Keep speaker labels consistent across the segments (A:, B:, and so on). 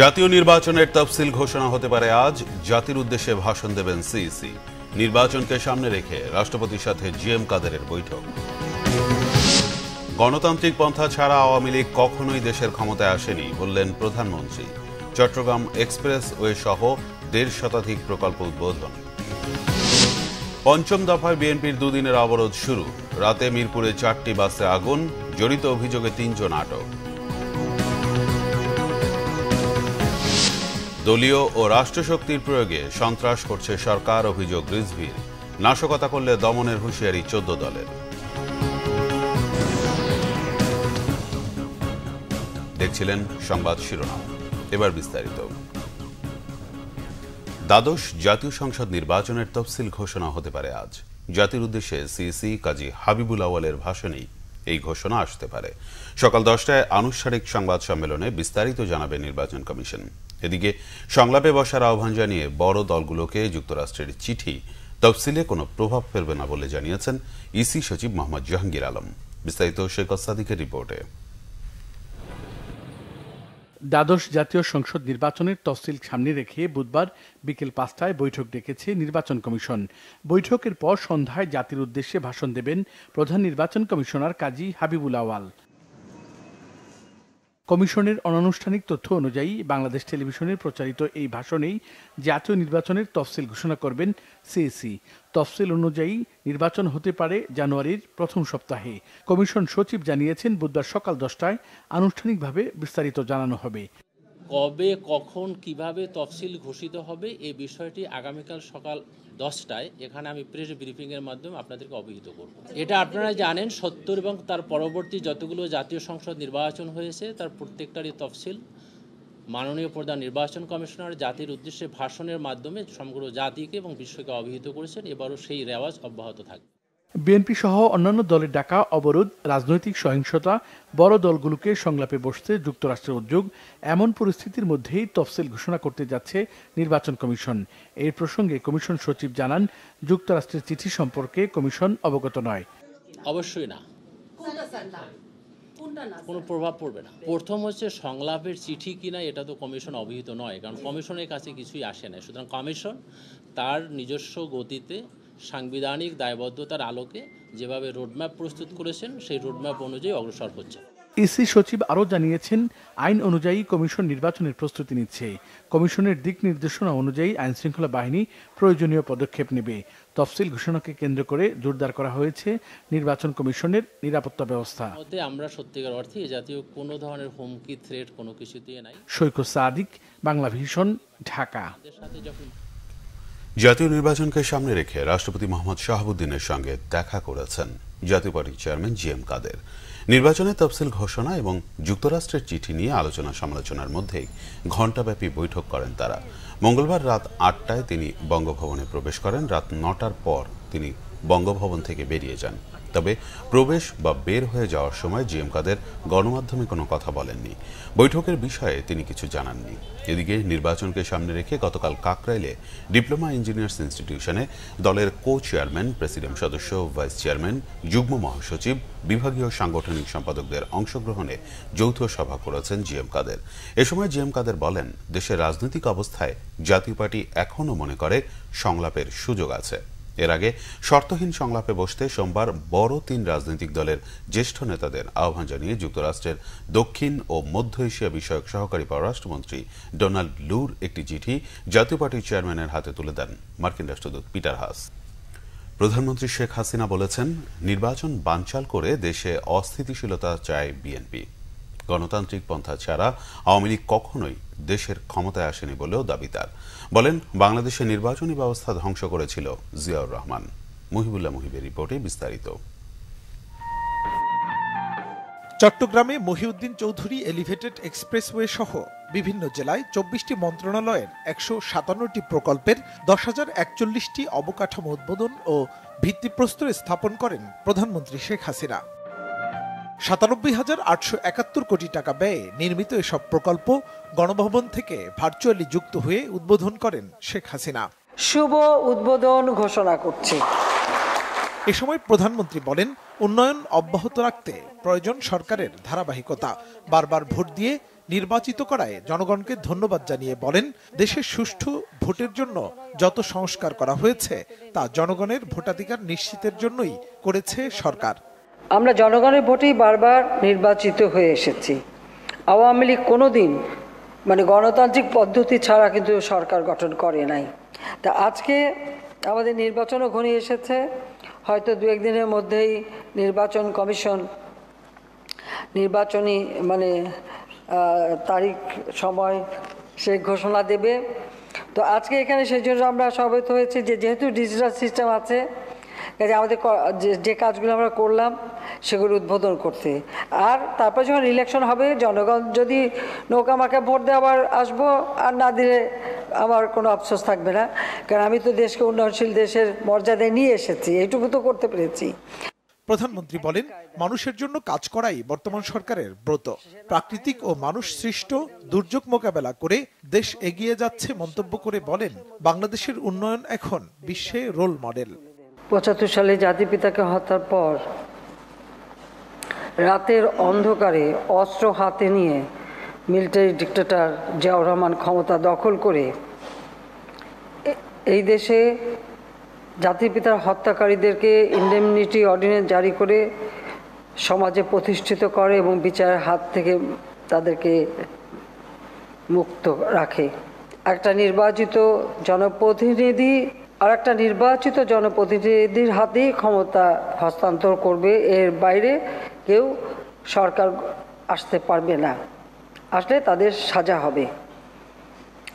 A: জাতীয় নির্বাচনের তফসিল ঘোষণা হতে পারে আজ জাতির উদ্দেশ্যে ভাষণ দেবেন সিইসি নির্বাচনকে সামনে রেখে রাষ্ট্রপতির সাথে জিএম কাদেরের বৈঠক গণতান্ত্রিক পন্থা ছাড়া আওয়ামী লীগ কখনোই দেশের ক্ষমতায় আসেনি বললেন প্রধানমন্ত্রী চট্টগ্রাম এক্সপ্রেস ওয়ে সহ দেড় শতাধিক প্রকল্প উদ্বোধন পঞ্চম দফায় বিএনপির দুদিনের অবরোধ শুরু রাতে মিরপুরে চারটি বাসে আগুন জড়িত অভিযোগে তিনজন আটক দলীয় ও রাষ্ট্রশক্তির প্রয়োগে সন্ত্রাস করছে সরকার অভিযোগ রিজভির নাশকতা করলে দমনের হুঁশিয়ারি চোদ্দ দলের দেখছিলেন সংবাদ শিরোনাম এবার বিস্তারিত দ্বাদশ জাতীয় সংসদ নির্বাচনের তফসিল ঘোষণা হতে পারে আজ জাতির উদ্দেশ্যে সিসি কাজী হাবিবুল আওয়ালের ভাষণেই এই ঘোষণা আসতে পারে সকাল দশটায় আনুষ্ঠানিক সংবাদ সম্মেলনে বিস্তারিত জানাবে নির্বাচন কমিশন এদিকে সংলাপে বসার আহ্বান জানিয়ে বড় দলগুলোকে যুক্তরাষ্ট্রের চিঠি তফসিলে কোনো প্রভাব ফেলবে না বলে জানিয়েছেন ইসি সচিব মোহাম্মদ জাহাঙ্গীর আলম বিস্তারিত শেখ অসাদিকের রিপোর্টে
B: দ্বাদশ জাতীয় সংসদ নির্বাচনের তফসিল সামনে রেখে বুধবার বিকেল পাঁচটায় বৈঠক ডেকেছে নির্বাচন কমিশন বৈঠকের পর সন্ধ্যায় জাতির উদ্দেশ্যে ভাষণ দেবেন প্রধান নির্বাচন কমিশনার কাজী হাবিবুল আওয়াল কমিশনের অনানুষ্ঠানিক তথ্য অনুযায়ী বাংলাদেশ টেলিভিশনের প্রচারিত এই ভাষণেই জাতীয় নির্বাচনের তফসিল ঘোষণা করবেন সিএসি তফসিল অনুযায়ী নির্বাচন হতে পারে জানুয়ারির প্রথম সপ্তাহে কমিশন সচিব জানিয়েছেন বুধবার সকাল দশটায় আনুষ্ঠানিকভাবে বিস্তারিত জানানো হবে
C: কবে কখন কিভাবে তফসিল ঘোষিত হবে এই বিষয়টি আগামীকাল সকাল দশটায় এখানে আমি প্রেস ব্রিফিংয়ের মাধ্যমে আপনাদেরকে অবহিত করব এটা আপনারা জানেন সত্তর এবং তার পরবর্তী যতগুলো জাতীয় সংসদ নির্বাচন হয়েছে তার প্রত্যেকটারই তফসিল মাননীয় প্রধান নির্বাচন কমিশনার জাতির উদ্দেশ্যে ভাষণের মাধ্যমে সমগ্র জাতিকে এবং বিশ্বকে অবহিত করেছেন এবারও সেই রেওয়াজ অব্যাহত থাকবে
B: বিএনপি সহ অন্যান্য দলের ডাকা অবরোধ রাজনৈতিক সহিংসতা বড় দলগুলোকে সংলাপে বসতে যুক্তরাষ্ট্রের উদ্যোগ এমন পরিস্থিতির মধ্যেই তফসিল ঘোষণা করতে যাচ্ছে নির্বাচন কমিশন এই প্রসঙ্গে কমিশন সচিব জানান যুক্তরাষ্ট্রের চিঠি সম্পর্কে কমিশন অবগত নয়
C: অবশ্যই না কোনো প্রভাব পড়বে না প্রথম হচ্ছে সংলাপের চিঠি কিনা এটা তো কমিশন অবহিত নয় কারণ কমিশনের কাছে কিছুই আসে না সুতরাং কমিশন তার নিজস্ব গতিতে সাংবিধানিক দায়বদ্ধতার আলোকে যেভাবে রোডম্যাপ প্রস্তুত করেছেন সেই রোডম্যাপ অনুযায়ী অগ্রসর হচ্ছে
B: ইসি সচিব আরও জানিয়েছেন আইন অনুযায়ী কমিশন নির্বাচনের প্রস্তুতি নিচ্ছে কমিশনের দিক নির্দেশনা অনুযায়ী আইন শৃঙ্খলা বাহিনী প্রয়োজনীয় পদক্ষেপ নেবে তফসিল ঘোষণাকে কেন্দ্র করে জোরদার করা হয়েছে নির্বাচন কমিশনের নিরাপত্তা ব্যবস্থা
C: আমরা সত্যিকার অর্থে জাতীয় কোনো ধরনের হুমকি থ্রেট কোনো কিছু দিয়ে নাই
B: সৈকত সাদিক বাংলা ভিশন ঢাকা
C: সাথে যখন
A: জাতীয় নির্বাচনকে সামনে রেখে রাষ্ট্রপতি মোহাম্মদ শাহাবুদ্দিনের সঙ্গে দেখা করেছেন জাতীয় পার্টির চেয়ারম্যান জি এম কাদের নির্বাচনের তফসিল ঘোষণা এবং যুক্তরাষ্ট্রের চিঠি নিয়ে আলোচনা সমালোচনার মধ্যেই ঘণ্টাব্যাপী বৈঠক করেন তারা মঙ্গলবার রাত আটটায় তিনি বঙ্গভবনে প্রবেশ করেন রাত নটার পর তিনি বঙ্গভবন থেকে বেরিয়ে যান তবে প্রবেশ বা বের হয়ে যাওয়ার সময় জিএম কাদের গণমাধ্যমে কোনো কথা বলেননি বৈঠকের বিষয়ে তিনি কিছু জানাননি এদিকে নির্বাচনকে সামনে রেখে গতকাল কাকরাইলে ডিপ্লোমা ইঞ্জিনিয়ার্স ইনস্টিটিউশনে দলের কো চেয়ারম্যান প্রেসিডেন্ট সদস্য ভাইস চেয়ারম্যান যুগ্ম মহাসচিব বিভাগীয় সাংগঠনিক সম্পাদকদের অংশগ্রহণে যৌথ সভা করেছেন জিএম কাদের এ সময় জিএম কাদের বলেন দেশের রাজনৈতিক অবস্থায় জাতীয় পার্টি এখনও মনে করে সংলাপের সুযোগ আছে এর আগে শর্তহীন সংলাপে বসতে সোমবার বড় তিন রাজনৈতিক দলের জ্যেষ্ঠ নেতাদের আহ্বান জানিয়ে যুক্তরাষ্ট্রের দক্ষিণ ও মধ্য এশিয়া বিষয়ক সহকারী পররাষ্ট্রমন্ত্রী ডোনাল্ড লুর একটি চিঠি জাতীয় পার্টির চেয়ারম্যানের হাতে তুলে দেন মার্কিন রাষ্ট্রদূত পিটার হাস প্রধানমন্ত্রী শেখ হাসিনা বলেছেন নির্বাচন বানচাল করে দেশে অস্থিতিশীলতা চায় বিএনপি গণতান্ত্রিক পন্থা ছাড়া আওয়ামী লীগ কখনোই দেশের ক্ষমতায় আসেনি বলেও দাবি তার বলেন বাংলাদেশের নির্বাচনী ব্যবস্থা ধ্বংস করেছিল জিয়াউর রহমান মহিবুল্লাহ মহিবের রিপোর্টে বিস্তারিত
D: চট্টগ্রামে মহিউদ্দিন চৌধুরী এলিভেটেড এক্সপ্রেসওয়ে সহ বিভিন্ন জেলায় চব্বিশটি মন্ত্রণালয়ের একশো সাতান্নটি প্রকল্পের দশ হাজার একচল্লিশটি অবকাঠামো উদ্বোধন ও ভিত্তিপ্রস্তর স্থাপন করেন প্রধানমন্ত্রী শেখ হাসিনা সাতানব্বই হাজার আটশো একাত্তর কোটি টাকা ব্যয়ে নির্মিত এসব প্রকল্প গণভবন থেকে ভার্চুয়ালি যুক্ত হয়ে উদ্বোধন করেন শেখ হাসিনা শুভ উদ্বোধন ঘোষণা করছি এ সময় প্রধানমন্ত্রী বলেন উন্নয়ন অব্যাহত রাখতে প্রয়োজন সরকারের ধারাবাহিকতা বারবার ভোট দিয়ে নির্বাচিত করায় জনগণকে ধন্যবাদ জানিয়ে বলেন দেশের সুষ্ঠু ভোটের জন্য যত সংস্কার করা হয়েছে তা জনগণের ভোটাধিকার নিশ্চিতের জন্যই করেছে সরকার আমরা
E: জনগণের ভোটেই বারবার নির্বাচিত হয়ে এসেছি আওয়ামী লীগ কোনো দিন মানে গণতান্ত্রিক পদ্ধতি ছাড়া কিন্তু সরকার গঠন করে নাই তা আজকে আমাদের নির্বাচনও ঘনিয়ে এসেছে হয়তো দু একদিনের মধ্যেই নির্বাচন কমিশন নির্বাচনী মানে তারিখ সময় সে ঘোষণা দেবে তো আজকে এখানে সেই জন্য আমরা সবাই হয়েছে যে যেহেতু ডিজিটাল সিস্টেম আছে কাজে আমাদের যে কাজগুলো আমরা করলাম সেগুলো উদ্বোধন করতে আর তারপর যখন ইলেকশন হবে জনগণ যদি নৌকা আমাকে ভোট দেওয়া আবার আসবো আর না দিলে আমার কোনো আফসোস থাকবে না কারণ আমি তো দেশকে উন্নয়নশীল দেশের মর্যাদায় নিয়ে এসেছি এইটুকু তো করতে পেরেছি
D: প্রধানমন্ত্রী বলেন মানুষের জন্য কাজ করাই বর্তমান সরকারের ব্রত প্রাকৃতিক ও মানুষ সৃষ্ট দুর্যোগ মোকাবেলা করে দেশ এগিয়ে যাচ্ছে মন্তব্য করে বলেন বাংলাদেশের উন্নয়ন এখন বিশ্বে রোল মডেল
E: পঁচাত্তর সালে জাতিপিতাকে হত্যার পর রাতের অন্ধকারে অস্ত্র হাতে নিয়ে মিলিটারি ডিক্টেটর জিয়াউর রহমান ক্ষমতা দখল করে এই দেশে জাতির পিতার হত্যাকারীদেরকে ইন্ডেমনিটি অর্ডিনেন্স জারি করে সমাজে প্রতিষ্ঠিত করে এবং বিচারের হাত থেকে তাদেরকে মুক্ত রাখে একটা নির্বাচিত জনপ্রতিনিধি আর একটা নির্বাচিত জনপ্রতিনিধির হাতেই ক্ষমতা হস্তান্তর করবে এর বাইরে কেউ সরকার আসতে পারবে না আসলে তাদের সাজা হবে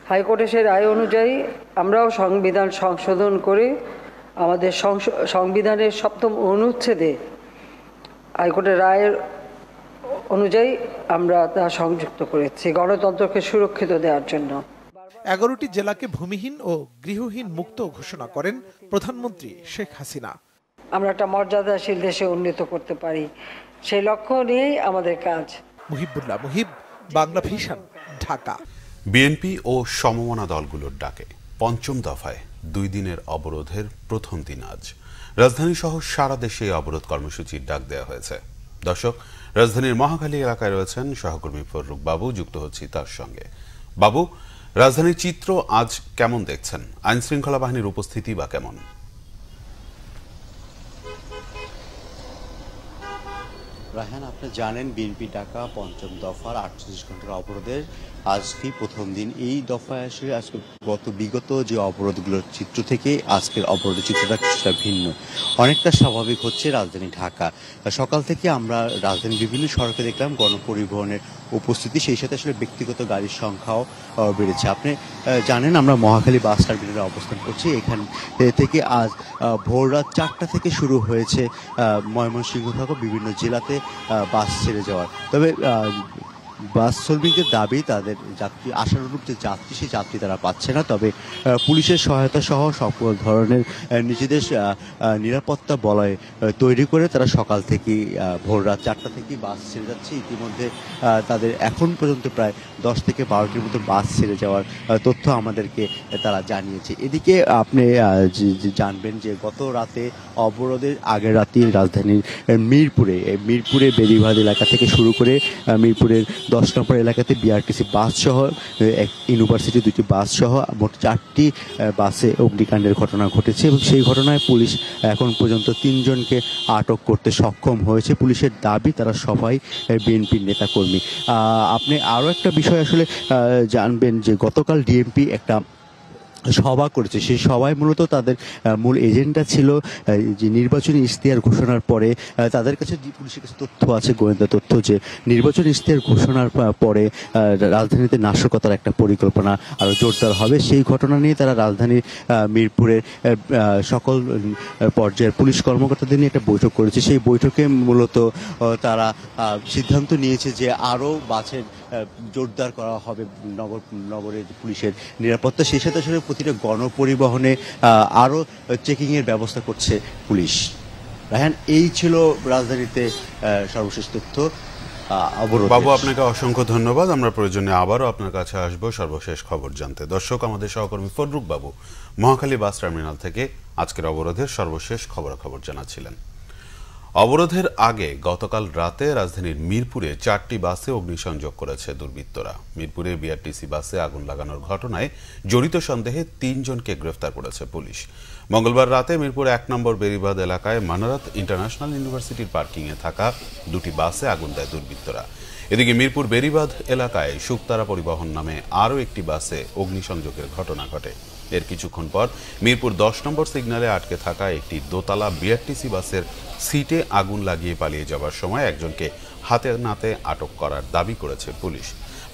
E: হাইকোর্টে সে রায় অনুযায়ী আমরাও সংবিধান সংশোধন করে আমাদের সংবিধানের সপ্তম অনুচ্ছেদে হাইকোর্টের রায়ের অনুযায়ী আমরা তা সংযুক্ত করেছি গণতন্ত্রকে
D: সুরক্ষিত দেওয়ার জন্য এগারোটি জেলাকে ভূমিহীন ও গৃহহীন মুক্ত ঘোষণা করেন প্রধানমন্ত্রী শেখ হাসিনা
E: আমরা একটা মর্যাদাশীল দেশে উন্নীত করতে পারি সেই লক্ষ্য নিয়েই আমাদের কাজ
D: মুহিবুল্লাহ মুহিব বাংলা ভিশন ঢাকা
A: বিএনপি ও সমমনা দলগুলোর ডাকে পঞ্চম দফায় দুই দিনের অবরোধের প্রথম দিন আজ রাজধানী সহ সারা দেশে অবরোধ কর্মসূচির ডাক দেওয়া হয়েছে দর্শক রাজধানীর মহাখালী এলাকায় রয়েছেন সহকর্মী ফররুক বাবু যুক্ত হচ্ছি তার সঙ্গে বাবু রাজধানীর চিত্র আজ কেমন দেখছেন আইন শৃঙ্খলা বাহিনীর উপস্থিতি বা কেমন
F: রাহান আপনি জানেন বিএনপি ঢাকা পঞ্চম দফার আটচল্লিশ ঘন্টার অবরোধের আজকে প্রথম দিন এই দফায় আসলে আজকে গত বিগত যে অবরোধগুলোর চিত্র থেকে আজকের অবরোধের চিত্রটা কিছুটা ভিন্ন অনেকটা স্বাভাবিক হচ্ছে রাজধানী ঢাকা সকাল থেকে আমরা রাজধানীর বিভিন্ন সড়কে দেখলাম গণপরিবহনের উপস্থিতি সেই সাথে আসলে ব্যক্তিগত গাড়ির সংখ্যাও বেড়েছে আপনি জানেন আমরা মহাখালী বাস টার্মিনালে অবস্থান করছি এখান থেকে আজ ভোর রাত চারটা থেকে শুরু হয়েছে ময়মনসিংহ থাকা বিভিন্ন জেলাতে বাস ছেড়ে যাওয়ার তবে বাস শ্রমিকদের দাবি তাদের যাত্রী আশানুরূপ যে যাত্রী সেই যাত্রী তারা পাচ্ছে না তবে পুলিশের সহায়তা সহ সকল ধরনের নিজেদের নিরাপত্তা বলয় তৈরি করে তারা সকাল থেকে ভোর রাত চারটা থেকে বাস ছেড়ে যাচ্ছে ইতিমধ্যে তাদের এখন পর্যন্ত প্রায় দশ থেকে বারোটির মতো বাস ছেড়ে যাওয়ার তথ্য আমাদেরকে তারা জানিয়েছে এদিকে আপনি জানবেন যে গত রাতে অবরোধের আগের রাতে রাজধানীর মিরপুরে মিরপুরে বেড়িবাঁধ এলাকা থেকে শুরু করে মিরপুরের দশ নম্বর এলাকাতে বিআরটিসি বাসসহ ইউনিভার্সিটি দুটি বাসসহ মোট চারটি বাসে অগ্নিকাণ্ডের ঘটনা ঘটেছে এবং সেই ঘটনায় পুলিশ এখন পর্যন্ত তিনজনকে আটক করতে সক্ষম হয়েছে পুলিশের দাবি তারা সবাই বিএনপির নেতাকর্মী আপনি আরও একটা বিষয় আসলে জানবেন যে গতকাল ডিএমপি একটা সভা করেছে সেই সভায় মূলত তাদের মূল এজেন্ডা ছিল যে নির্বাচনী ইশতেহার ঘোষণার পরে তাদের কাছে পুলিশের কাছে তথ্য আছে গোয়েন্দা তথ্য যে নির্বাচনী ইশতেহার ঘোষণার পরে রাজধানীতে নাশকতার একটা পরিকল্পনা আরও জোরদার হবে সেই ঘটনা নিয়ে তারা রাজধানী মিরপুরের সকল পর্যায়ের পুলিশ কর্মকর্তাদের নিয়ে একটা বৈঠক করেছে সেই বৈঠকে মূলত তারা সিদ্ধান্ত নিয়েছে যে আরও বাছের জোরদার করা হবে নগর নগরের পুলিশের নিরাপত্তা সেই সাথে আসলে প্রতিটা গণপরিবহনে আরও চেকিংয়ের ব্যবস্থা করছে পুলিশ রায়হান এই ছিল রাজধানীতে সর্বশেষ তথ্য বাবু আপনাকে
A: অসংখ্য ধন্যবাদ আমরা প্রয়োজনে আবারও আপনার কাছে আসবো সর্বশেষ খবর জানতে দর্শক আমাদের সহকর্মী ফররুক বাবু মহাখালী বাস টার্মিনাল থেকে আজকের অবরোধের সর্বশেষ খবরাখবর জানাচ্ছিলেন অবরোধের আগে গতকাল রাতে রাজধানীর মিরপুরে চারটি বাসে অগ্নিসংযোগ করেছে দুর্বৃত্তরা মিরপুরে বিআরটিসি বাসে আগুন লাগানোর ঘটনায় জড়িত সন্দেহে তিনজনকে গ্রেফতার করেছে পুলিশ মঙ্গলবার রাতে মিরপুর এক নম্বর বেরিবাদ এলাকায় মানারাত ইন্টারন্যাশনাল ইউনিভার্সিটির পার্কিংয়ে থাকা দুটি বাসে আগুন দেয় দুর্বৃত্তরা এদিকে মিরপুর বেরিবাদ এলাকায় শুকতারা পরিবহন নামে আরও একটি বাসে অগ্নিসংযোগের ঘটনা ঘটে এর কিছুক্ষণ পর মিরপুর দশ নম্বর সিগন্যালে আটকে থাকা একটি দোতলা বিআরটিসি বাসের সিটে আগুন লাগিয়ে পালিয়ে যাওয়ার সময় একজনকে হাতে নাতে আটক করার দাবি করেছে পুলিশ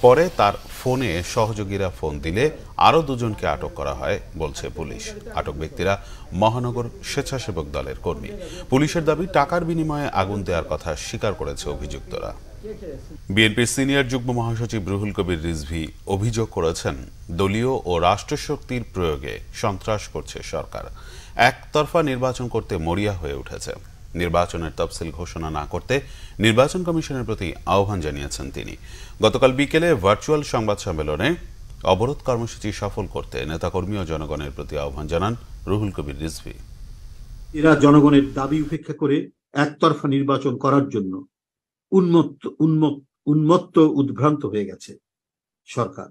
A: পরে তার ফোনে সহযোগীরা ফোন দিলে আরও দুজনকে আটক করা হয় বলছে পুলিশ আটক ব্যক্তিরা মহানগর স্বেচ্ছাসেবক দলের কর্মী পুলিশের দাবি টাকার বিনিময়ে আগুন দেওয়ার কথা স্বীকার করেছে অভিযুক্তরা বিএনপির সিনিয়র যুগ্ম মহাসচিব রুহুল কবির রিজভি অভিযোগ করেছেন দলীয় ও রাষ্ট্রশক্তির প্রয়োগে সন্ত্রাস করছে সরকার একতরফা নির্বাচন করতে মরিয়া হয়ে উঠেছে নির্বাচনের তফসিল ঘোষণা না করতে নির্বাচন কমিশনের প্রতি আহ্বান জানিয়েছেন তিনি গতকাল বিকেলে ভার্চুয়াল সংবাদ সম্মেলনে অবরোধ কর্মসূচি সফল করতে নেতাকর্মী ও জনগণের প্রতি আহ্বান জানান রুহুল কবির রিজভি
F: এরা জনগণের দাবি উপেক্ষা করে একতরফা নির্বাচন করার জন্য উন্মত্ত উন্মত্ত উদ্ভ্রান্ত হয়ে গেছে সরকার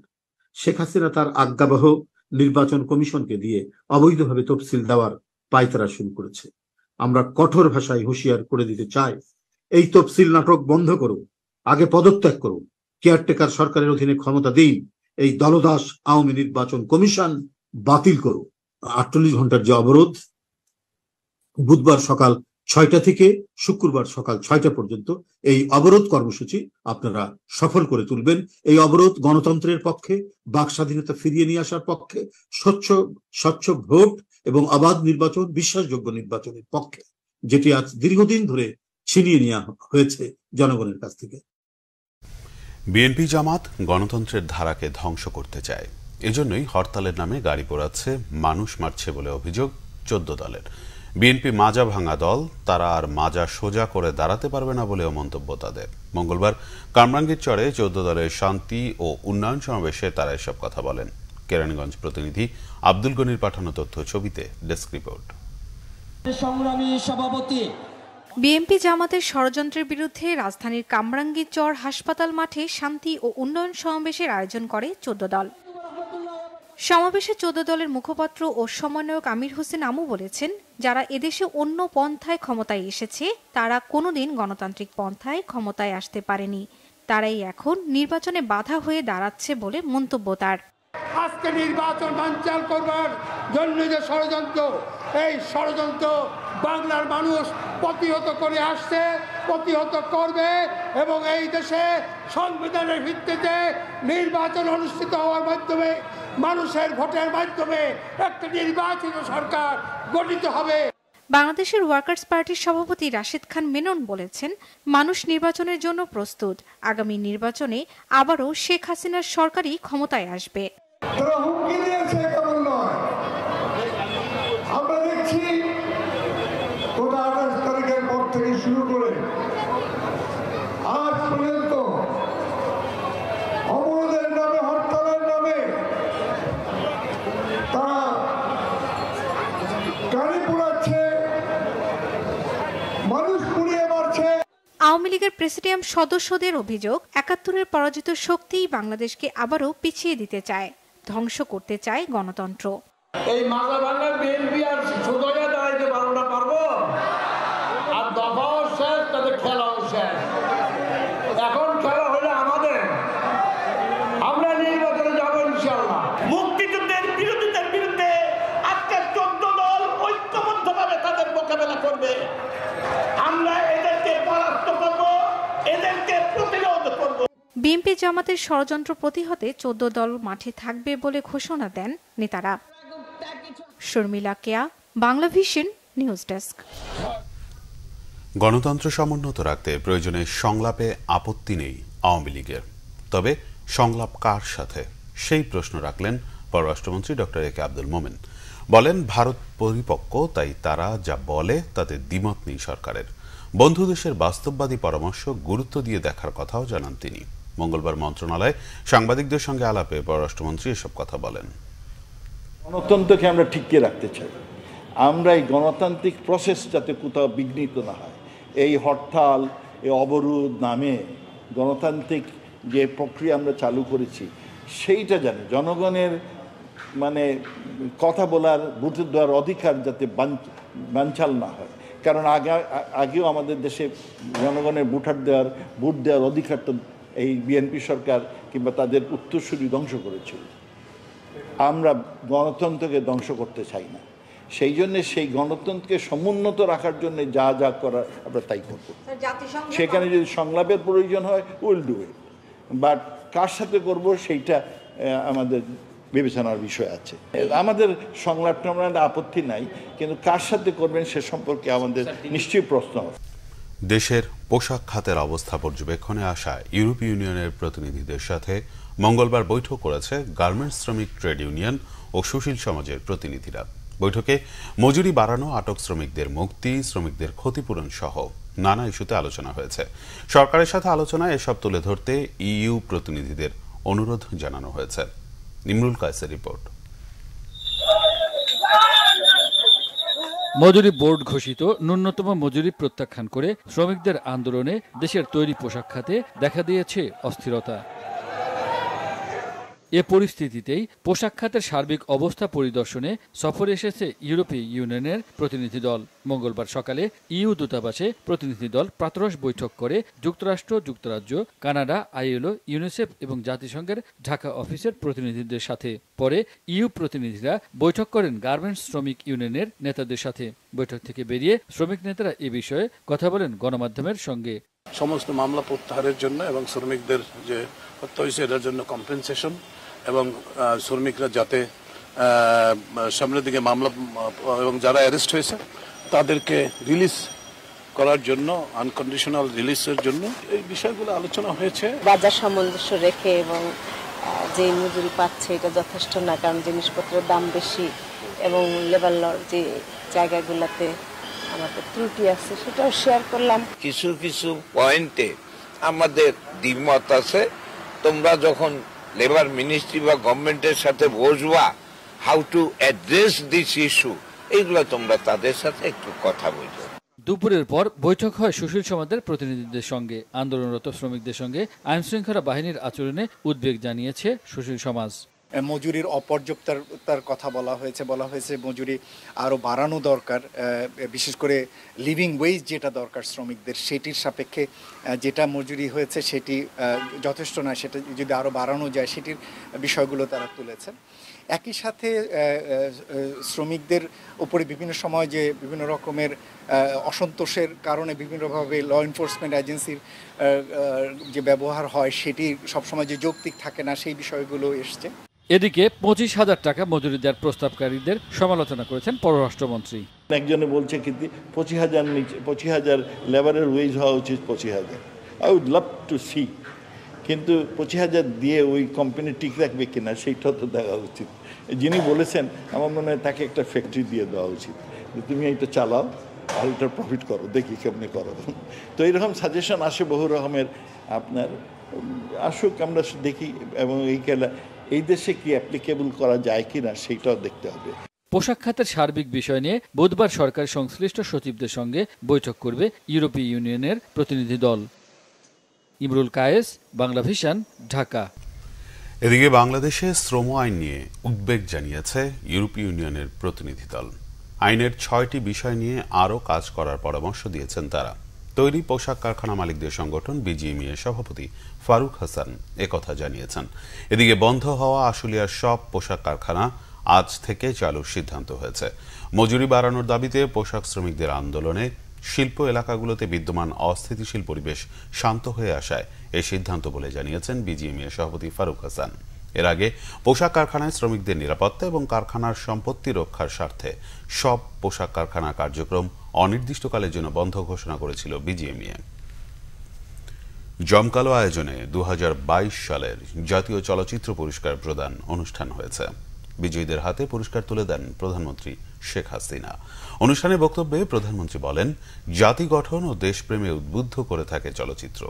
F: শেখ হাসিনা তার আজ্ঞাবহ নির্বাচন কমিশনকে দিয়ে অবৈধভাবে তফসিল দেওয়ার পায়তারা শুরু করেছে আমরা কঠোর ভাষায় হুঁশিয়ার করে দিতে চাই এই তফসিল নাটক বন্ধ করুন আগে পদত্যাগ করুন কেয়ারটেকার সরকারের অধীনে ক্ষমতা দিন এই দলদাস আওয়ামী নির্বাচন কমিশন বাতিল করুন আটচল্লিশ ঘন্টার যে অবরোধ বুধবার সকাল ছয়টা থেকে শুক্রবার সকাল ছয়টা পর্যন্ত এই অবরোধ কর্মসূচি আপনারা সফল করে তুলবেন এই অবরোধ গণতন্ত্রের পক্ষে বাক স্বাধীনতা ফিরিয়ে নিয়ে আসার পক্ষে স্বচ্ছ স্বচ্ছ ভোট এবং অবাধ নির্বাচন বিশ্বাসযোগ্য নির্বাচনের পক্ষে যেটি আজ দীর্ঘদিন ধরে ছিনিয়ে নেওয়া হয়েছে জনগণের কাছ থেকে
A: বিএনপি জামাত গণতন্ত্রের ধারাকে ধ্বংস করতে চায় এজন্যই হরতালের নামে গাড়ি পোড়াচ্ছে মানুষ মারছে বলে অভিযোগ চোদ্দ দলের বিএনপি মাজা ভাঙা দল তারা আর মাজা সোজা করে দাঁড়াতে পারবে না বলেও মন্তব্য তাদের মঙ্গলবার কামরাঙ্গীর চরে চৌদ্দ দলের শান্তি ও উন্নয়ন সমাবেশে তারা এসব কথা বলেন কেরানীগঞ্জ প্রতিনিধি আব্দুল গনির পাঠানো তথ্য ছবিতে ডেস্ক রিপোর্ট
G: সভাপতি বিএনপি জামাতের ষড়যন্ত্রের বিরুদ্ধে রাজধানীর কামরাঙ্গীর চর হাসপাতাল মাঠে শান্তি ও উন্নয়ন সমাবেশের আয়োজন করে চোদ্দ দল সমাবেশে চোদ্দ দলের মুখপাত্র ও সমন্বয়ক আমির হোসেন আমু বলেছেন যারা এদেশে অন্য পন্থায় ক্ষমতায় এসেছে তারা কোনোদিন গণতান্ত্রিক পন্থায় ক্ষমতায় আসতে পারেনি তারাই এখন নির্বাচনে বাধা হয়ে দাঁড়াচ্ছে বলে মন্তব্য তার
B: আজকে নির্বাচন বাঞ্চাল করবার জন্য যে ষড়যন্ত্র এই ষড়যন্ত্র বাংলার মানুষ প্রতিহত করে আসছে প্রতিহত করবে এবং এই দেশে সংবিধানের ভিত্তিতে নির্বাচন অনুষ্ঠিত
G: হওয়ার মাধ্যমে মানুষের ভোটের মাধ্যমে একটা নির্বাচিত সরকার গঠিত হবে বাংলাদেশের ওয়ার্কার্স পার্টির সভাপতি রাশেদ খান মেনন বলেছেন মানুষ নির্বাচনের জন্য প্রস্তুত আগামী নির্বাচনে আবারও শেখ হাসিনার সরকারই ক্ষমতায় আসবে আওয়ামী লীগের প্রেসিডিয়াম সদস্যদের অভিযোগ একাত্তরের পরাজিত শক্তিই বাংলাদেশকে আবারও পিছিয়ে দিতে চায় ধ্বংস করতে চায় গণতন্ত্র
B: এই মালা ভাঙা বিএনপি আর
G: বিএনপি জামাতের ষড়যন্ত্র প্রতিহতে চোদ্দ দল মাঠে থাকবে বলে ঘোষণা দেন নেতারা Sharmila Keya Bangla vision news desk
A: গণতন্ত্র সমুন্নত রাখতে প্রয়োজনে সংলাপে আপত্তি নেই আওয়ামী লীগের তবে সংলাপ কার সাথে সেই প্রশ্ন রাখলেন পররাষ্ট্রমন্ত্রী ড এ কে আব্দুল মোমেন বলেন ভারত পরিপক্ক তাই তারা যা বলে তাতে দ্বিমত নেই সরকারের বন্ধু দেশের বাস্তববাদী পরামর্শ গুরুত্ব দিয়ে দেখার কথাও জানান তিনি মঙ্গলবার মন্ত্রণালয়ে সাংবাদিকদের সঙ্গে আলাপে পররাষ্ট্রমন্ত্রী এসব কথা বলেন গণতন্ত্রকে আমরা ঠিক রাখতে
H: চাই আমরা এই গণতান্ত্রিক প্রসেস যাতে কোথাও বিঘ্নিত না হয় এই হরতাল এই অবরোধ নামে গণতান্ত্রিক যে প্রক্রিয়া আমরা চালু করেছি সেইটা জানি জনগণের মানে কথা বলার বুথে দেওয়ার অধিকার যাতে বাঞ্চাল না হয় কারণ আগে আগেও আমাদের দেশে জনগণের ভোটার দেওয়ার ভোট দেওয়ার অধিকারটা এই বিএনপি সরকার কিংবা তাদের উত্তরসূরি ধ্বংস করেছিল আমরা গণতন্ত্রকে ধ্বংস করতে চাই না সেই জন্য সেই গণতন্ত্রকে সমুন্নত রাখার জন্য যা যা করার আমরা তাই করব সেখানে যদি সংলাপের প্রয়োজন হয় উইল ডু ইট বাট কার সাথে করব সেইটা আমাদের বিবেচনার বিষয় আছে আমাদের সংলাপ আমরা আপত্তি নাই কিন্তু কার সাথে করবেন সে সম্পর্কে আমাদের নিশ্চয়ই প্রশ্ন আছে
A: দেশের পোশাক খাতের অবস্থা পর্যবেক্ষণে আসা ইউরোপ ইউনিয়নের প্রতিনিধিদের সাথে মঙ্গলবার বৈঠক করেছে গার্মেন্টস শ্রমিক ট্রেড ইউনিয়ন ও সুশীল সমাজের প্রতিনিধিরা বৈঠকে মজুরি বাড়ানো আটক শ্রমিকদের মুক্তি শ্রমিকদের ক্ষতিপূরণ সহ নানা ইস্যুতে আলোচনা হয়েছে সরকারের সাথে আলোচনায় এসব তুলে ধরতে ইইউ প্রতিনিধিদের অনুরোধ জানানো হয়েছে নিমরুল কায়সের রিপোর্ট
I: মজুরি বোর্ড ঘোষিত ন্যূনতম মজুরি প্রত্যাখ্যান করে শ্রমিকদের আন্দোলনে দেশের তৈরি পোশাক খাতে দেখা দিয়েছে অস্থিরতা এ পরিস্থিতিতেই পোশাক খাতের সার্বিক অবস্থা পরিদর্শনে সফরে এসেছে ইউরোপীয় ইউনিয়নের প্রতিনিধি দল মঙ্গলবার সকালে ইউ দূতাবাসে প্রতিনিধি দল প্রাতরস বৈঠক করে যুক্তরাষ্ট্র যুক্তরাজ্য কানাডা আইএলও ইউনিসেফ এবং জাতিসংঘের ঢাকা অফিসের প্রতিনিধিদের সাথে পরে ইউ প্রতিনিধিরা বৈঠক করেন গার্মেন্টস শ্রমিক ইউনিয়নের নেতাদের সাথে বৈঠক থেকে বেরিয়ে শ্রমিক নেতারা এ বিষয়ে কথা বলেন গণমাধ্যমের সঙ্গে সমস্ত
B: মামলা প্রত্যাহারের জন্য এবং শ্রমিকদের যে হত্যা হয়েছে এটার জন্য কম্পেনসেশন এবং শ্রমিকরা যাতে সামনের দিকে মামলা এবং যারা অ্যারেস্ট হয়েছে তাদেরকে রিলিজ করার জন্য আনকন্ডিশনাল রিলিজের জন্য
C: এই বিষয়গুলো আলোচনা হয়েছে বাজার সামঞ্জস্য রেখে এবং যে মজুরি পাচ্ছে এটা যথেষ্ট না কারণ জিনিসপত্রের দাম বেশি এবং লেবার যে
E: জায়গাগুলোতে আমাদের ত্রুটি আছে সেটাও শেয়ার করলাম
D: কিছু কিছু পয়েন্টে আমাদের দ্বিমত আছে তোমরা যখন লেবার মিনিস্ট্রি বা গভর্নমেন্টের সাথে বসবা how to address this issue এইগুলো তোমরা
H: তাদের সাথে একটু কথা বলছো
I: দুপুরের পর বৈঠক হয় সুশীল সমাজের প্রতিনিধিদের সঙ্গে আন্দোলনরত শ্রমিকদের সঙ্গে আইনশৃঙ্খলা বাহিনীর আচরণে উদ্বেগ জানিয়েছে সুশীল সমাজ
F: মজুরির অপর্যাপ্তার কথা বলা হয়েছে বলা হয়েছে মজুরি আরও বাড়ানো দরকার বিশেষ করে লিভিং ওয়েজ যেটা দরকার শ্রমিকদের সেটির সাপেক্ষে যেটা মজুরি হয়েছে সেটি যথেষ্ট না সেটা যদি আরও বাড়ানো যায় সেটির বিষয়গুলো তারা তুলেছেন একই সাথে শ্রমিকদের উপরে বিভিন্ন সময় যে বিভিন্ন রকমের অসন্তোষের কারণে বিভিন্নভাবে ল এনফোর্সমেন্ট এজেন্সির যে ব্যবহার হয় সেটি সবসময় যে যৌক্তিক থাকে না সেই বিষয়গুলো এসছে
I: এদিকে পঁচিশ হাজার টাকা মজুরি দেওয়ার প্রস্তাবকারীদের সমালোচনা করেছেন পররাষ্ট্রমন্ত্রী
H: একজনে বলছে কিন্তু পঁচিশ হাজার নিচে পঁচিশ হাজার লেবারের ওয়েজ হওয়া উচিত পঁচিশ হাজার I would love to see কিন্তু পঁচিশ হাজার দিয়ে ওই কোম্পানি ঠিক রাখবে কিনা সেইটা তো দেখা উচিত যিনি বলেছেন আমার মনে হয় তাকে একটা ফ্যাক্টরি দিয়ে দেওয়া উচিত যে তুমি এটা চালাও আর এটা প্রফিট করো দেখি কেমনি করো তো এরকম সাজেশন আসে বহু রকমের আপনার আসুক আমরা দেখি এবং এই খেলা এই দেশে কি অ্যাপ্লিকেবল করা যায় কিনা সেটাও দেখতে হবে
I: পোশাক খাতের সার্বিক বিষয় নিয়ে বুধবার সরকার সংশ্লিষ্ট সচিবদের সঙ্গে বৈঠক করবে ইউরোপীয় ইউনিয়নের প্রতিনিধি দল ইমরুল কায়েস বাংলা ভিশন ঢাকা
A: এদিকে বাংলাদেশে শ্রম আইন নিয়ে উদ্বেগ জানিয়েছে ইউরোপীয় ইউনিয়নের প্রতিনিধি দল আইনের ছয়টি বিষয় নিয়ে আরও কাজ করার পরামর্শ দিয়েছেন তারা তৈরি পোশাক কারখানা মালিকদের সংগঠন বিজিএমই সভাপতি ফারুক হাসান কথা জানিয়েছেন এদিকে বন্ধ হওয়া আশুলিয়ার সব পোশাক কারখানা আজ থেকে চালুর সিদ্ধান্ত হয়েছে মজুরি বাড়ানোর দাবিতে পোশাক শ্রমিকদের আন্দোলনে শিল্প এলাকাগুলোতে বিদ্যমান অস্থিতিশীল পরিবেশ শান্ত হয়ে আসায় এ সিদ্ধান্ত বলে জানিয়েছেন বিজিএমএ সভাপতি ফারুক হাসান এর আগে পোশাক কারখানায় শ্রমিকদের নিরাপত্তা এবং কারখানার সম্পত্তি রক্ষার স্বার্থে সব পোশাক কারখানা কার্যক্রম অনির্দিষ্টকালের জন্য বন্ধ ঘোষণা করেছিল বিজিএমইএ জমকালো আয়োজনে দু সালের জাতীয় চলচ্চিত্র পুরস্কার প্রদান অনুষ্ঠান হয়েছে বিজয়ীদের হাতে পুরস্কার তুলে দেন প্রধানমন্ত্রী শেখ হাসিনা অনুষ্ঠানে বক্তব্যে প্রধানমন্ত্রী বলেন জাতি গঠন ও দেশপ্রেমে উদ্বুদ্ধ করে থাকে চলচ্চিত্র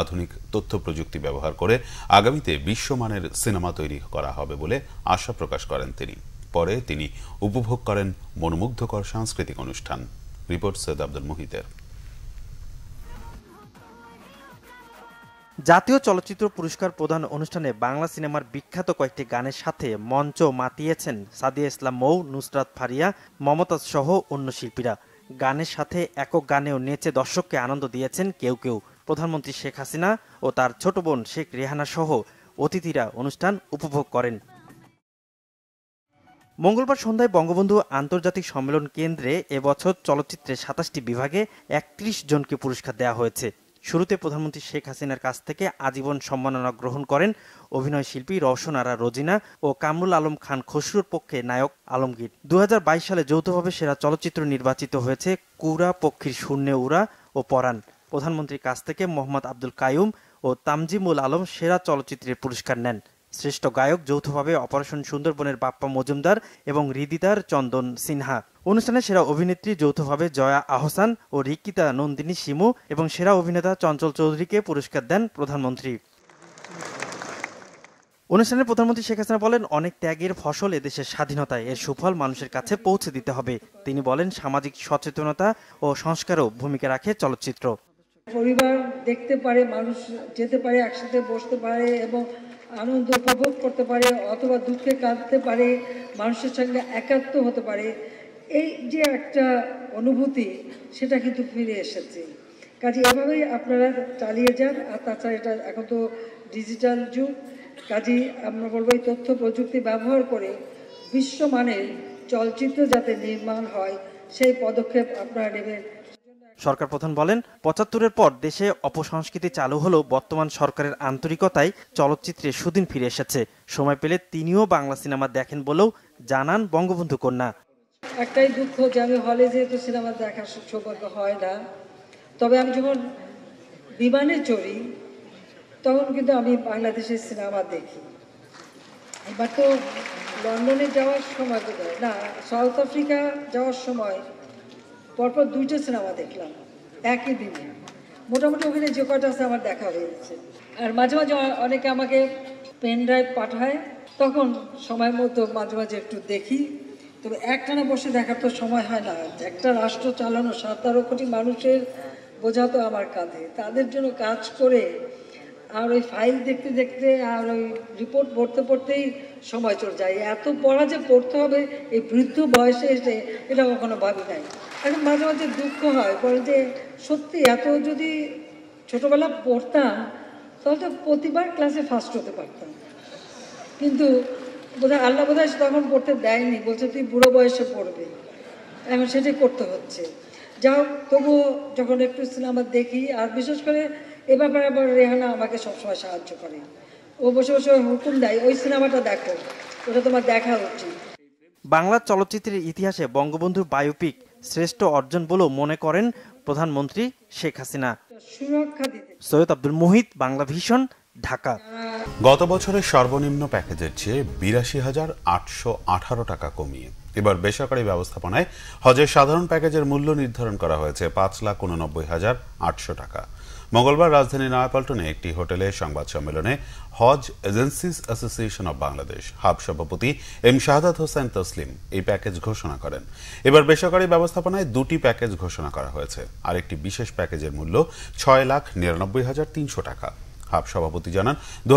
A: আধুনিক তথ্য প্রযুক্তি ব্যবহার করে আগামীতে বিশ্বমানের সিনেমা তৈরি করা হবে বলে আশা প্রকাশ করেন তিনি পরে তিনি উপভোগ করেন মনোমুগ্ধকর সাংস্কৃতিক অনুষ্ঠান রিপোর্ট সৈয়দ আব্দুল মুহিতের
J: জাতীয় চলচ্চিত্র পুরস্কার প্রদান অনুষ্ঠানে বাংলা সিনেমার বিখ্যাত কয়েকটি গানের সাথে মঞ্চ মাতিয়েছেন সাদিয়া ইসলাম মৌ নুসরাত ফারিয়া মমতাজ সহ অন্য শিল্পীরা গানের সাথে একক গানেও নেচে দর্শককে আনন্দ দিয়েছেন কেউ কেউ প্রধানমন্ত্রী শেখ হাসিনা ও তার ছোট বোন শেখ রেহানা সহ অতিথিরা অনুষ্ঠান উপভোগ করেন মঙ্গলবার সন্ধ্যায় বঙ্গবন্ধু আন্তর্জাতিক সম্মেলন কেন্দ্রে এবছর চলচ্চিত্রে সাতাশটি বিভাগে একত্রিশ জনকে পুরস্কার দেওয়া হয়েছে শুরুতে প্রধানমন্ত্রী শেখ হাসিনার কাছ থেকে আজীবন সম্মাননা গ্রহণ করেন অভিনয় শিল্পী রওশন আরা রোজিনা ও কামরুল আলম খান খসরুর পক্ষে নায়ক আলমগীর দু সালে যৌথভাবে সেরা চলচ্চিত্র নির্বাচিত হয়েছে কুরা পক্ষীর শূন্যে উড়া ও পরাণ প্রধানমন্ত্রীর কাছ থেকে মোহাম্মদ আব্দুল কায়ুম ও তামজিমুল আলম সেরা চলচ্চিত্রের পুরস্কার নেন শ্রেষ্ঠ গায়ক যৌথভাবে অপারেশন সুন্দরবনের বাপ্পা মজুমদার এবং হৃদিদার চন্দন সিনহা অনুষ্ঠানে সেরা অভিনেত্রী যৌথভাবে জয়া আহসান ও রিকিতা নন্দিনী শিমু এবং সেরা অভিনেতা চঞ্চল চৌধুরীকে পুরস্কার দেন প্রধানমন্ত্রী অনুষ্ঠানে প্রধানমন্ত্রী শেখ হাসিনা বলেন অনেক ত্যাগের ফসল এদেশের স্বাধীনতায় এর সুফল মানুষের কাছে পৌঁছে দিতে হবে তিনি বলেন সামাজিক সচেতনতা ও সংস্কারও ভূমিকা রাখে চলচ্চিত্র
E: পরিবার দেখতে পারে মানুষ যেতে পারে একসাথে বসতে পারে এবং আনন্দ উপভোগ করতে পারে অথবা দুঃখে কাঁদতে পারে মানুষের সঙ্গে একাত্ম হতে পারে এই যে একটা অনুভূতি সেটা কিন্তু ফিরে এসেছে কাজে এভাবেই আপনারা চালিয়ে যান আর তাছাড়া এটা এখন তো ডিজিটাল যুগ কাজেই আমরা বলবো এই তথ্য প্রযুক্তি ব্যবহার করে বিশ্বমানের চলচ্চিত্র যাতে নির্মাণ হয় সেই পদক্ষেপ আপনারা নেবেন
J: সরকার প্রধান বলেন পঁচাত্তরের পর দেশে অপসংস্কৃতি চালু হলেও বর্তমান সরকারের আন্তরিকতায় চলচ্চিত্রে সুদিন ফিরে এসেছে সময় পেলে তিনিও বাংলা সিনেমা দেখেন বলেও জানান বঙ্গবন্ধু কন্যা
E: একটাই দুঃখ যে আমি হলে যেহেতু সিনেমা দেখার সৌভাগ্য হয় না তবে আমি যখন বিমানে চড়ি তখন কিন্তু আমি বাংলাদেশের সিনেমা দেখি এবার তো লন্ডনে যাওয়ার সময় বোধহয় না সাউথ আফ্রিকা যাওয়ার সময় পরপর দুইটা সিনেমা দেখলাম একই দিনে মোটামুটি ওখানে যে কটা আছে আমার দেখা হয়েছে আর মাঝে মাঝে অনেকে আমাকে পেন ড্রাইভ পাঠায় তখন সময় মতো মাঝে মাঝে একটু দেখি তবে একটানা বসে দেখার তো সময় হয় না একটা রাষ্ট্র চালানো সতেরো কোটি মানুষের বোঝা তো আমার কাঁধে তাদের জন্য কাজ করে আর ওই ফাইল দেখতে দেখতে আর ওই রিপোর্ট পড়তে পড়তেই সময় চলে যায় এত পড়া যে পড়তে হবে এই বৃদ্ধ বয়সে এসে এটা কখনো ভাবি নাই এখন মাঝে মাঝে দুঃখ হয় বলে যে সত্যি এত যদি ছোটবেলা পড়তাম তাহলে তো প্রতিবার ক্লাসে ফার্স্ট হতে পারতাম কিন্তু বোধহয় আল্লাহ বোধ হয় তখন পড়তে দেয়নি বলছে তুই বুড়ো বয়সে পড়বি এখন সেটাই করতে হচ্ছে যা হোক তবুও যখন একটু সিনেমা দেখি আর বিশেষ করে এ ব্যাপারে আবার রেহানা আমাকে সবসময় সাহায্য করে ও বসে বসে হুকুম দেয় ওই সিনেমাটা দেখো ওটা তোমার দেখা উচিত
J: বাংলা চলচ্চিত্রের ইতিহাসে বঙ্গবন্ধুর বায়োপিক শ্রেষ্ঠ অর্জন বলেও মনে করেন প্রধানমন্ত্রী শেখ হাসিনা
A: সৈয়দ আব্দুল মোহিত বাংলা ভীষণ ঢাকা গত বছরের সর্বনিম্ন প্যাকেজের চেয়ে বিরাশি হাজার আটশো আঠারো টাকা কমিয়ে এবার বেসরকারি ব্যবস্থাপনায় হজের সাধারণ প্যাকেজের মূল্য নির্ধারণ করা হয়েছে পাঁচ লাখ উননব্বই হাজার আটশো টাকা মঙ্গলবার রাজধানী নয়াপল্টনে একটি হোটেলে সংবাদ সম্মেলনে Hajj agencies association of Bangladesh HAAB সভাপতি এম শাহাদাত হোসেন তসলিম এই প্যাকেজ ঘোষণা করেন এবার বেসরকারি ব্যবস্থাপনায় দুটি প্যাকেজ ঘোষণা করা হয়েছে আর একটি বিশেষ প্যাকেজের মূল্য ছয় লাখ নিরানব্বই হাজার তিনশো টাকা হাব সভাপতি জানান দু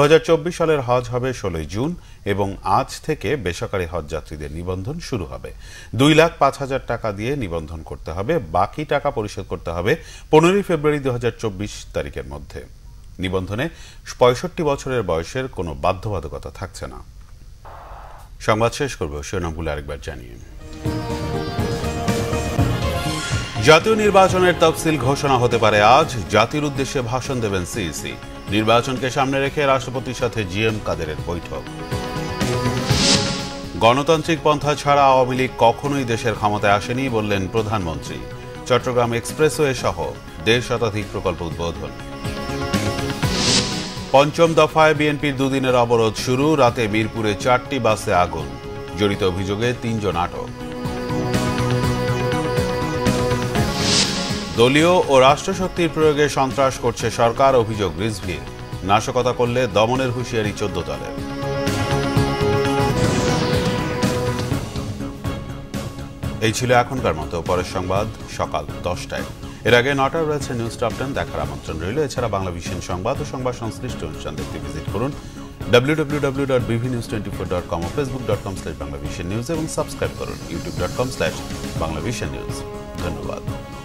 A: সালের হজ হবে ষোলোই জুন এবং আজ থেকে বেসরকারি হজ যাত্রীদের নিবন্ধন শুরু হবে দুই লাখ পাঁচ হাজার টাকা দিয়ে নিবন্ধন করতে হবে বাকি টাকা পরিশোধ করতে হবে পনেরোই ফেব্রুয়ারি দু তারিখের মধ্যে নিবন্ধনে পঁয়ষট্টি বছরের বয়সের কোনো বাধ্যবাধকতা থাকছে না সংবাদ শেষ করব শিরোনামগুলো আরেকবার জানিয়ে জাতীয় নির্বাচনের তফসিল ঘোষণা হতে পারে আজ জাতির উদ্দেশ্যে ভাষণ দেবেন সিইসি নির্বাচনকে সামনে রেখে রাষ্ট্রপতির সাথে জিএম কাদেরের বৈঠক গণতান্ত্রিক পন্থা ছাড়া আওয়ামী লীগ কখনোই দেশের ক্ষমতায় আসেনি বললেন প্রধানমন্ত্রী চট্টগ্রাম এক্সপ্রেসওয়ে সহ দেড় শতাধিক প্রকল্প উদ্বোধন পঞ্চম দফায় বিএনপির দুদিনের অবরোধ শুরু রাতে মিরপুরে চারটি বাসে আগুন জড়িত অভিযোগে তিনজন আটক দলীয় ও রাষ্ট্রশক্তির প্রয়োগে সন্ত্রাস করছে সরকার অভিযোগ রিজভির নাশকতা করলে দমনের হুঁশিয়ারি চোদ্দ দলের এই ছিল এখনকার মতো পরের সংবাদ সকাল দশটায় এর আগে নটায় রয়েছে নিউজ টাপটেন দেখার আমন্ত্রণ রইল এছাড়া বাংলা ভিশন সংবাদ ও সংবাদ সংশ্লিষ্ট অনুষ্ঠান দেখতে ভিজিট করুন W W W dot BV news twenty four dot com ও Facebook dot com slash Bangla vision news এবং সাবস্ক্রাইব করুন YouTube dot com slash Bangla vision news ধন্যবাদ